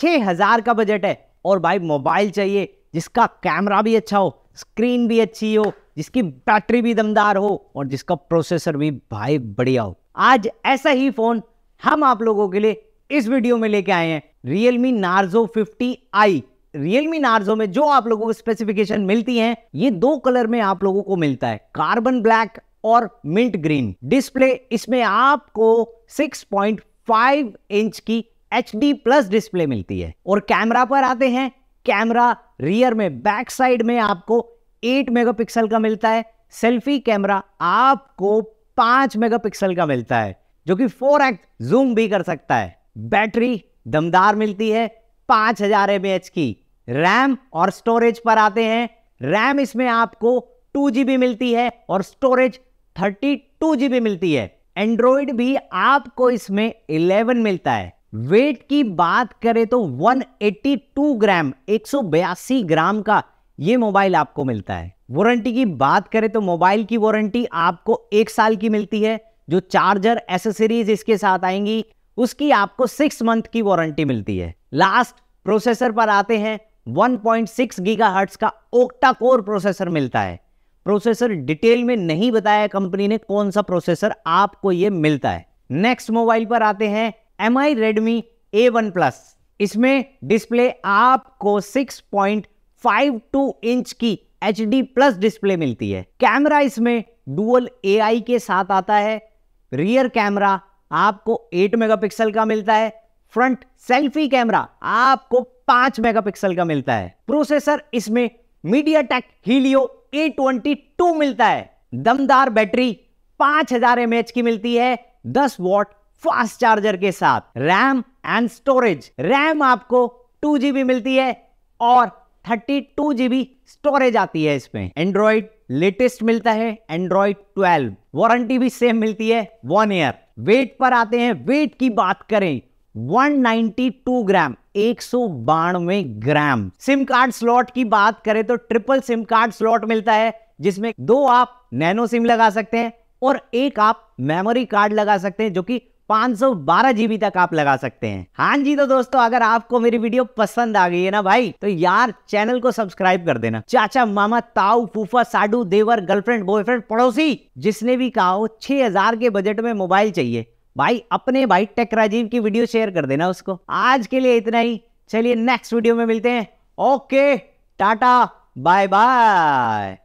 छः हज़ार का बजट है और भाई मोबाइल चाहिए जिसका कैमरा भी अच्छा हो स्क्रीन भी अच्छी हो जिसकी बैटरी भी दमदार हो और जिसका प्रोसेसर भी भाई बढ़िया हो आज ऐसा ही फ़ोन हम आप लोगों के लिए इस वीडियो में लेके आए हैं Realme Narzo 50i Realme Narzo में जो आप लोगों को स्पेसिफिकेशन मिलती हैं ये दो कलर में आप लोगों को मिलता है कार्बन ब्लैक और मिंट ग्रीन डिस्प्ले इसमें आपको 6.5 इंच की एच डी प्लस डिस्प्ले मिलती है और कैमरा पर आते हैं कैमरा रियर में बैक साइड में आपको 8 मेगापिक्सल का मिलता है सेल्फी कैमरा आपको 5 मेगापिक्सल का मिलता है जो कि 4x जूम भी कर सकता है बैटरी दमदार मिलती है 5000 हजार की रैम और स्टोरेज पर आते हैं रैम इसमें आपको टू जी मिलती है और स्टोरेज थर्टी टू मिलती है एंड्रॉइड भी आपको इसमें 11 मिलता है वेट की बात करें तो 182 ग्राम एक ग्राम का ये मोबाइल आपको मिलता है वारंटी की बात करें तो मोबाइल की वारंटी आपको एक साल की मिलती है जो चार्जर एसेसरीज इसके साथ आएंगी उसकी आपको सिक्स मंथ की वारंटी मिलती है लास्ट प्रोसेसर पर आते हैं 1.6 हर्ट्स का ओक्टा कोर प्रोसेसर मिलता है प्रोसेसर डिटेल में नहीं बताया कंपनी ने कौन सा प्रोसेसर आपको ये मिलता है नेक्स्ट मोबाइल पर आते हैं M I Redmi A one plus इसमें डिस्प्ले आपको 6.52 इंच की एच डी प्लस डिस्प्ले मिलती है कैमरा इसमें डुअल आई के साथ आता है रियर कैमरा आपको 8 मेगापिक्सल का मिलता है फ्रंट सेल्फी कैमरा आपको 5 मेगापिक्सल का मिलता है प्रोसेसर इसमें मीडिया टेक हीलियो ए मिलता है दमदार बैटरी 5000 हजार की मिलती है 10 वॉट फास्ट चार्जर के साथ रैम एंड स्टोरेज रैम आपको टू जीबी मिलती है और थर्टी टू जीबी स्टोरेज आती है इसमें एंड्रॉइड लेटेस्ट मिलता है एंड्रॉइड 12 वारंटी भी सेम मिलती है वन ईयर वेट पर आते हैं वेट की बात करें 192 ग्राम एक ग्राम सिम कार्ड स्लॉट की बात करें तो ट्रिपल सिम कार्ड स्लॉट मिलता है जिसमें दो आप नैनो सिम लगा सकते हैं और एक आप मेमोरी कार्ड लगा सकते हैं जो कि पांच सौ बारह जीबी तक आप लगा सकते हैं हाँ जी तो दोस्तों अगर आपको मेरी वीडियो पसंद आ गई है ना भाई तो यार चैनल को सब्सक्राइब कर देना चाचा मामा ताऊ फूफा साडू देवर गर्लफ्रेंड बॉयफ्रेंड पड़ोसी जिसने भी कहा हो छह हजार के बजट में मोबाइल चाहिए भाई अपने भाई टेक राजीव की वीडियो शेयर कर देना उसको आज के लिए इतना ही चलिए नेक्स्ट वीडियो में मिलते हैं ओके टाटा बाय बाय